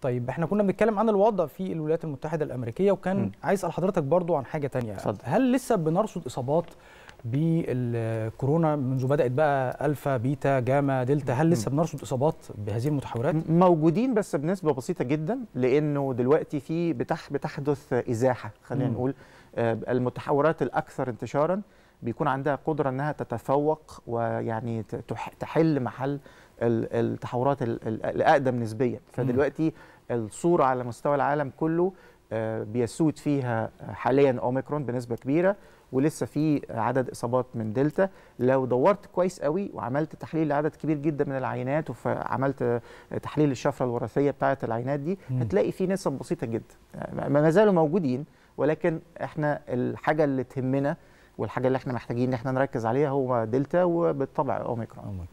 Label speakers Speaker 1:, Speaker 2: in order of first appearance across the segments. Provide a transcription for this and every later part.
Speaker 1: طيب احنا كنا بنتكلم عن الوضع في الولايات المتحده الامريكيه وكان م. عايز اسال حضرتك برضو عن حاجه تانية صدق. هل لسه بنرصد اصابات بالكورونا منذ بدات بقى الفا بيتا جاما دلتا هل لسه بنرصد اصابات بهذه المتحورات موجودين بس بنسبه بسيطه جدا لانه دلوقتي في بتح بتحدث ازاحه خلينا نقول آه، المتحورات الاكثر انتشارا بيكون عندها قدره انها تتفوق ويعني تحل محل التحورات الاقدم نسبيا فدلوقتي الصوره على مستوى العالم كله آه، بيسود فيها حاليا اوميكرون بنسبه كبيره ولسه في عدد اصابات من دلتا لو دورت كويس قوي وعملت تحليل لعدد كبير جدا من العينات وعملت تحليل الشفره الوراثيه بتاعه العينات دي هتلاقي في نسب بسيطه جدا ما زالوا موجودين ولكن احنا الحاجه اللي تهمنا والحاجه اللي احنا محتاجين ان احنا نركز عليها هو دلتا وبالطبع اوميكرون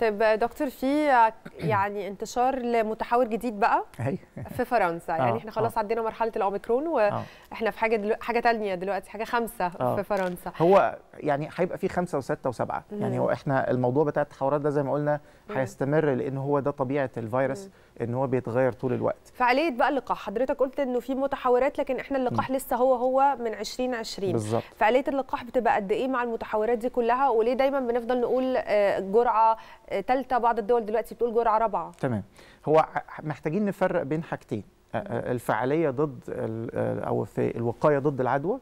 Speaker 2: طيب دكتور في يعني انتشار لمتحور جديد بقى في فرنسا يعني آه، احنا خلاص آه. عدينا مرحله الاوميكرون
Speaker 1: واحنا
Speaker 2: آه. في حاجه دلوقتي حاجه ثانيه دلوقتي حاجه خمسه في فرنسا
Speaker 1: هو يعني هيبقى في خمسه وسته وسبعه يعني هو احنا الموضوع بتاع التحورات ده زي ما قلنا هيستمر لان هو ده طبيعه الفيروس ان هو بيتغير طول الوقت
Speaker 2: فعاليه بقى اللقاح حضرتك قلت انه في متحورات لكن احنا اللقاح لسه هو هو من 2020 بالظبط فعاليه اللقاح الارواح بتبقى قد ايه مع المتحورات دي كلها وليه دايما بنفضل نقول آه، جرعه ثالثه آه، بعض الدول دلوقتي بتقول جرعه رابعه
Speaker 1: تمام هو محتاجين نفرق بين حاجتين آه، الفعاليه ضد او في الوقايه ضد العدوى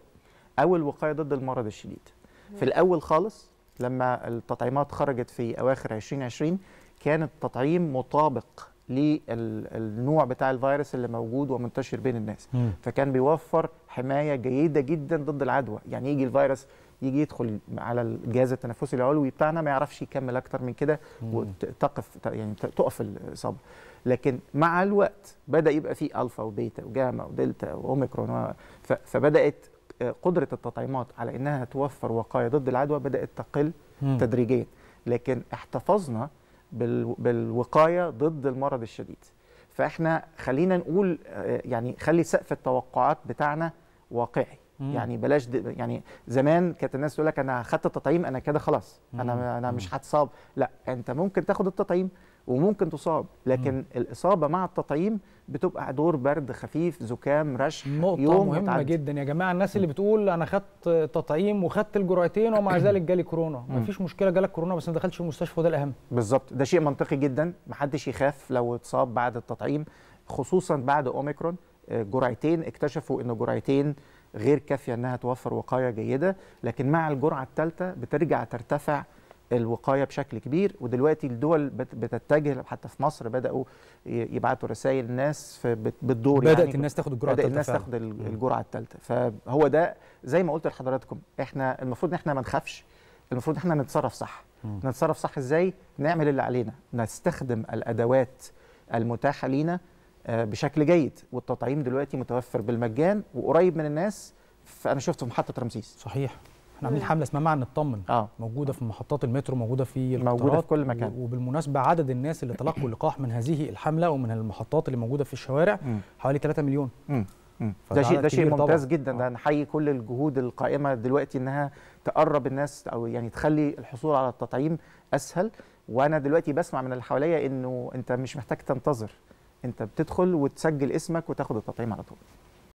Speaker 1: او الوقايه ضد المرض الشديد في الاول خالص لما التطعيمات خرجت في اواخر 2020 كان التطعيم مطابق للنوع بتاع الفيروس اللي موجود ومنتشر بين الناس م. فكان بيوفر حمايه جيده جدا ضد العدوى يعني يجي الفيروس يجي يدخل على الجهاز التنفسي العلوي بتاعنا ما يعرفش يكمل اكتر من كده وتقف يعني تقف الاصابه لكن مع الوقت بدا يبقى في الفا وبيتا وجاما ودلتا واوميكرون فبدات آه، قدره التطعيمات على انها توفر وقايه ضد العدوى بدات تقل تدريجيا لكن احتفظنا بالوقايه ضد المرض الشديد فاحنا خلينا نقول يعني خلي سقف التوقعات بتاعنا واقعي مم. يعني بلاش يعني زمان كانت الناس تقول لك انا خدت التطعيم انا كده خلاص مم. انا انا مش هتصاب لا انت ممكن تاخد التطعيم وممكن تصاب لكن م. الاصابه مع التطعيم بتبقى دور برد خفيف زكام رش نقطه يوم مهمه متعدد. جدا يا جماعه الناس اللي بتقول انا خدت تطعيم وخدت الجرعتين ومع ذلك جالي كورونا مفيش مشكله جالك كورونا بس ما
Speaker 2: دخلتش المستشفى وده الاهم
Speaker 1: بالظبط ده شيء منطقي جدا محدش يخاف لو اتصاب بعد التطعيم خصوصا بعد اوميكرون آه، جرعتين اكتشفوا ان جرعتين غير كافيه انها توفر وقايه جيده لكن مع الجرعه الثالثه بترجع ترتفع الوقايه بشكل كبير ودلوقتي الدول بتتجه حتى في مصر بداوا يبعتوا رسائل الناس بالدور بدات يعني الناس تاخد الجرعه الثالثه بدات الناس تاخد الجرعه الثالثه فهو ده زي ما قلت لحضراتكم احنا المفروض ان احنا ما نخافش المفروض احنا نتصرف صح م. نتصرف صح ازاي نعمل اللي علينا نستخدم الادوات المتاحه لينا آه، بشكل جيد والتطعيم دلوقتي متوفر بالمجان وقريب من الناس فانا شفته في محطه رمسيس صحيح احنا عاملين حمله اسمها معنى نطمن آه. موجوده في محطات المترو موجوده في موجوده في كل مكان وبالمناسبه عدد الناس اللي تلقوا اللقاح من هذه الحمله ومن المحطات اللي موجوده في الشوارع حوالي 3 مليون ده شيء ده شيء ممتاز طبعا. جدا ده آه. نحيي كل الجهود القائمه دلوقتي انها تقرب الناس او يعني تخلي الحصول على التطعيم اسهل وانا دلوقتي بسمع من اللي حواليا انه انت مش محتاج تنتظر انت بتدخل وتسجل اسمك وتاخد التطعيم على طول